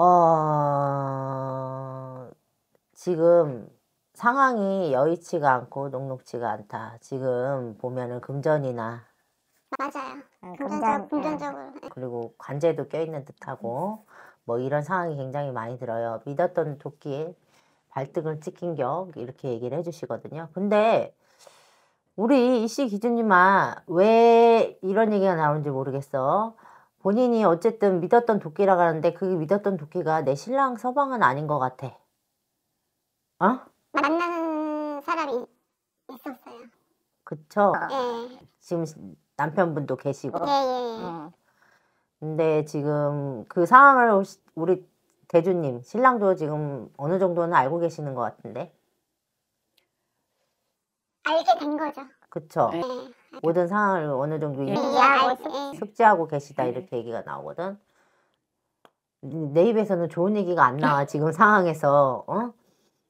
어, 지금 상황이 여의치가 않고 녹록치가 않다. 지금 보면은 금전이나 맞아요. 네, 금전, 네. 금전적으로. 그리고 관제도 껴있는 듯하고 뭐 이런 상황이 굉장히 많이 들어요. 믿었던 도끼에 발등을 찍힌 격 이렇게 얘기를 해주시거든요. 근데 우리 이씨 기준님아 왜 이런 얘기가 나오는지 모르겠어. 본인이 어쨌든 믿었던 도끼라 그러는데그게 믿었던 도끼가 내 신랑 서방은 아닌 것 같아. 어? 만나는 사람이 있었어요. 그쵸? 어. 예. 지금 남편분도 계시고. 예, 예, 예. 어. 근데 지금 그 상황을 우리 대주님, 신랑도 지금 어느 정도는 알고 계시는 것 같은데? 알게 된 거죠. 그쵸? 예. 모든 상황을 어느 정도 예. 숙지하고 계시다 예. 이렇게 얘기가 나오거든. 내 입에서는 좋은 얘기가 안 나와 예. 지금 상황에서 어?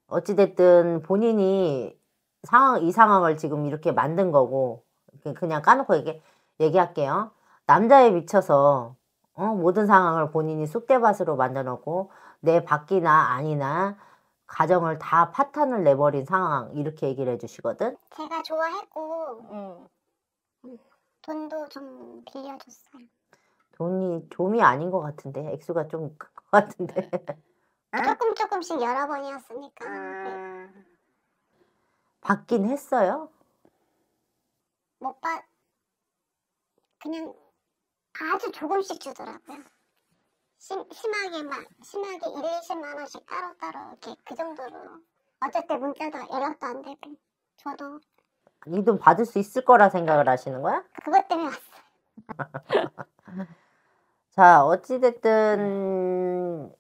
어찌됐든 본인이 상황 이 상황을 지금 이렇게 만든 거고 그, 그냥 까놓고 얘기 얘기할게요. 남자에 미쳐서 어? 모든 상황을 본인이 쑥대밭으로 만들어놓고 내 밖이나 아니나 가정을 다 파탄을 내버린 상황 이렇게 얘기를 해주시거든. 제가 좋아했고 음. 돈도 좀 빌려줬어요. 돈이 좀이 아닌 것 같은데 액수가 좀큰것 같은데. 조금 조금씩 여러 번이었으니까. 아. 받긴 했어요? 못 받. 그냥 아주 조금씩 주더라고요. 심, 심하게 막 심하게 1, 20만 원씩 따로따로 이렇게 그 정도로 어쨌든 문자도 연락도 안 되고 저도 이돈 받을 수 있을 거라 생각을 하시는 거야? 아, 그것 때문에 왔어. 자, 어찌됐든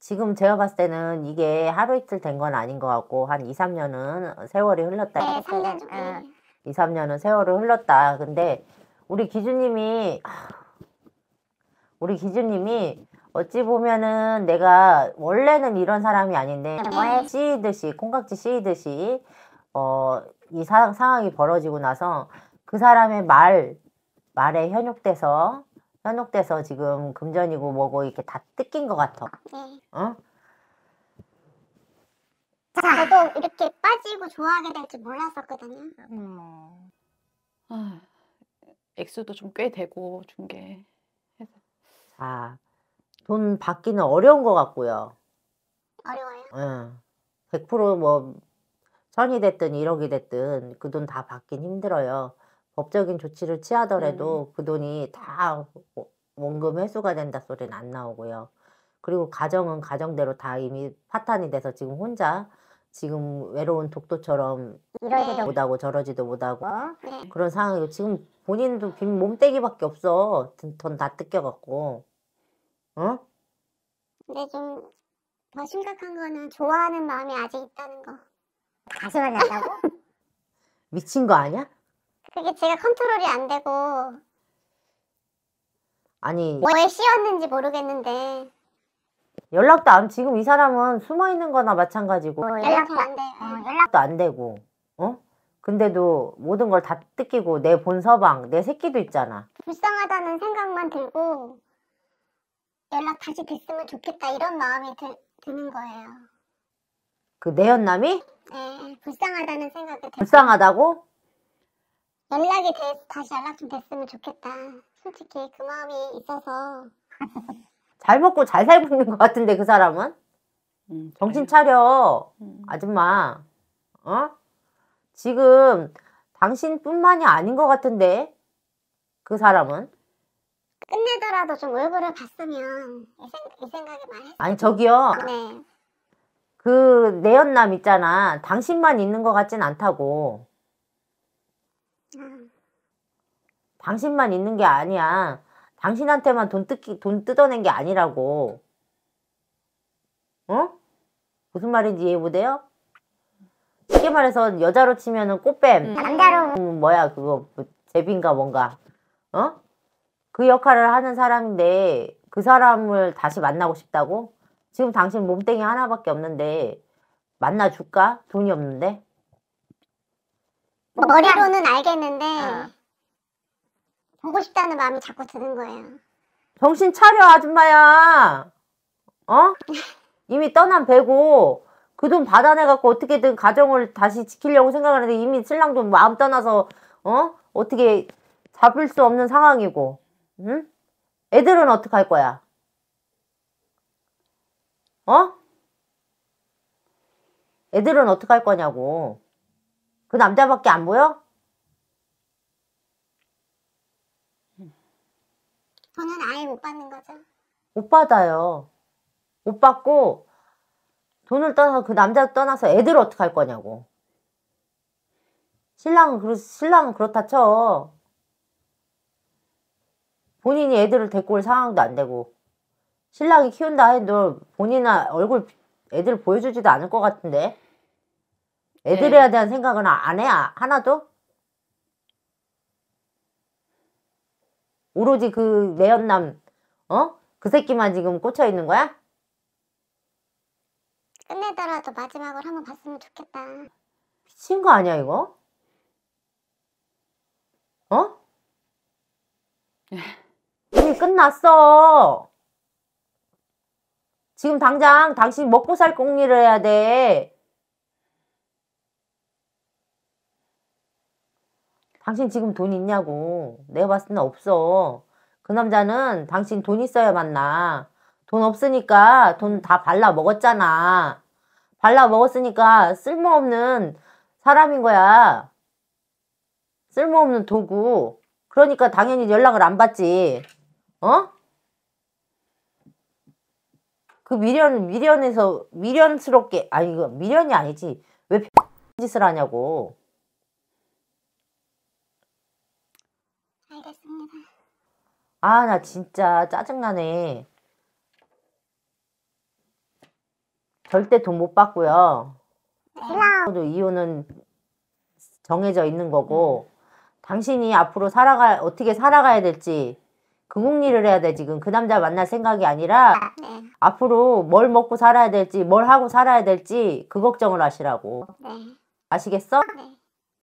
지금 제가 봤을 때는 이게 하루 이틀 된 건 아닌 것 같고 한 2, 3년은 세월이 흘렀다. 네, 3년 정도. 응. 2, 3년은 세월이 흘렀다. 근데 우리 기주님이 우리 기주님이 어찌 보면은 내가 원래는 이런 사람이 아닌데 네. 뭐 씨이듯이 콩깍지 씨이듯이 어이 사, 상황이 벌어지고 나서 그 사람의 말, 말에 현혹돼서, 현혹돼서 지금 금전이고 뭐고 이렇게 다 뜯긴 것 같아. 아, 네. 어? 저도 이렇게 빠지고 좋아하게 될 줄 몰랐었거든요. 음. 아, 액수도 좀 꽤 되고 준 게. 자, 돈 받기는 어려운 것 같고요. 어려워요? 응. 예. 100%뭐 천이 됐든 1억이 됐든 그 돈 다 받긴 힘들어요. 법적인 조치를 취하더라도 음. 그 돈이 다 원금 회수가 된다 소리는 안 나오고요. 그리고 가정은 가정대로 다 이미 파탄이 돼서 지금 혼자 지금 외로운 독도처럼 이러지도 네. 못하고 저러지도 못하고 어? 네. 그런 상황이고 지금 본인도 빈 몸떼기밖에 없어 돈 다 뜯겨갖고 어? 근데 좀 더 심각한 거는 좋아하는 마음이 아직 있다는 거 다시 만난다고? 미친 거 아니야? 그게 제가 컨트롤이 안 되고 아니 뭐에 씌웠는지 모르겠는데 연락도 안 지금 이 사람은 숨어 있는 거나 마찬가지고 어, 연락도 안 돼. 어, 연락도 안 되고 어? 근데도 모든 걸 다 뜯기고 내 본서방 내 새끼도 있잖아 불쌍하다는 생각만 들고 연락 다시 됐으면 좋겠다 이런 마음이 드, 드는 거예요. 그 내연남이? 네, 불쌍하다는 생각이 들어요. 불쌍하다고? 연락이 돼, 다시 연락 좀 됐으면 좋겠다. 솔직히 그 마음이 있어서. 잘 먹고 잘 살고 있는 것 같은데 그 사람은? 음, 정신 차려 음. 아줌마 어? 지금 당신뿐만이 아닌 것 같은데 그 사람은? 끝내더라도 좀 얼굴을 봤으면 이, 생, 각이 많이 아니 저기요 네. 그 내연남 있잖아. 당신만 있는 것 같진 않다고. 당신만 있는 게 아니야. 당신한테만 돈 뜯기 돈 뜯어낸 게 아니라고. 어? 무슨 말인지 이해 못해요? 쉽게 말해서 여자로 치면은 꽃뱀. 음. 남자로. 음, 뭐야 그거 뭐, 제비인가 뭔가. 어? 그 역할을 하는 사람인데 그 사람을 다시 만나고 싶다고? 지금 당신 몸땡이 하나밖에 없는데 만나줄까? 돈이 없는데? 뭐 머리로는 알겠는데 어. 보고 싶다는 마음이 자꾸 드는 거예요. 정신 차려 아줌마야. 어? 이미 떠난 배고 그 돈 받아내갖고 어떻게든 가정을 다시 지키려고 생각하는데 이미 신랑도 마음 떠나서 어? 어떻게 잡을 수 없는 상황이고 응? 애들은 어떡할 거야? 어? 애들은 어떻게할 거냐고. 그 남자밖에 안 보여? 저는 아예 못 받는 거죠. 못 받아요. 못 받고 돈을 떠나서 그 남자 떠나서 애들 어떻게할 거냐고. 신랑은 그 신랑은 그렇다 쳐. 본인이 애들을 데리고 올 상황도 안 되고 신랑이 키운다 해도 본인아 얼굴 애들 보여주지도 않을 것 같은데 애들에 대한 생각은 안 해? 하나도? 오로지 그내연남 어? 그 새끼만 지금 꽂혀 있는 거야? 끝내더라도 마지막으로 한 번 봤으면 좋겠다. 미친 거 아니야 이거? 어? 이미 끝났어. 지금 당장 당신 먹고 살 공리를 해야 돼. 당신 지금 돈 있냐고. 내가 봤을 때는 없어. 그 남자는 당신 돈 있어야 만나. 돈 없으니까 돈 다 발라 먹었잖아. 발라 먹었으니까 쓸모없는 사람인 거야. 쓸모없는 도구. 그러니까 당연히 연락을 안 받지. 어? 그 미련, 미련에서, 미련스럽게, 아니, 이거 미련이 아니지. 왜 짓을 하냐고. 알겠습니다. 아, 나 진짜 짜증나네. 절대 돈 못 받고요. 도 아. 그 이혼은 정해져 있는 거고, 음. 당신이 앞으로 살아가, 어떻게 살아가야 될지, 금옥리를 그 해야 돼 지금 그 남자 만날 생각이 아니라 아, 네. 앞으로 뭘 먹고 살아야 될지 뭘 하고 살아야 될지 그 걱정을 하시라고 네. 아시겠어? 네.